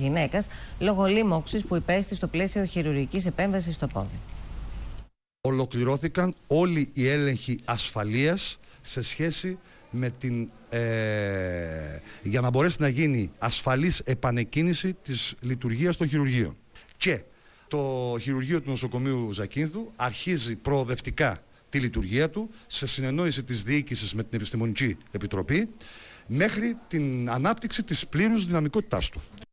γυναίκας λόγω λίμωξης που υπέστη στο πλαίσιο χειρουργικής επέμβασης στο πόδι. Ολοκληρώθηκαν όλοι οι έλεγχοι ασφαλείας σε σχέση με την, ε, για να μπορέσει να γίνει ασφαλής επανεκκίνηση της λειτουργίας των χειρουργείων. Και το χειρουργείο του νοσοκομείου Ζακίνθου αρχίζει προοδευτικά τη λειτουργία του σε συνεννόηση της διοίκησης με την Επιστημονική Επιτροπή μέχρι την ανάπτυξη της πλήρους δυναμικότητάς του.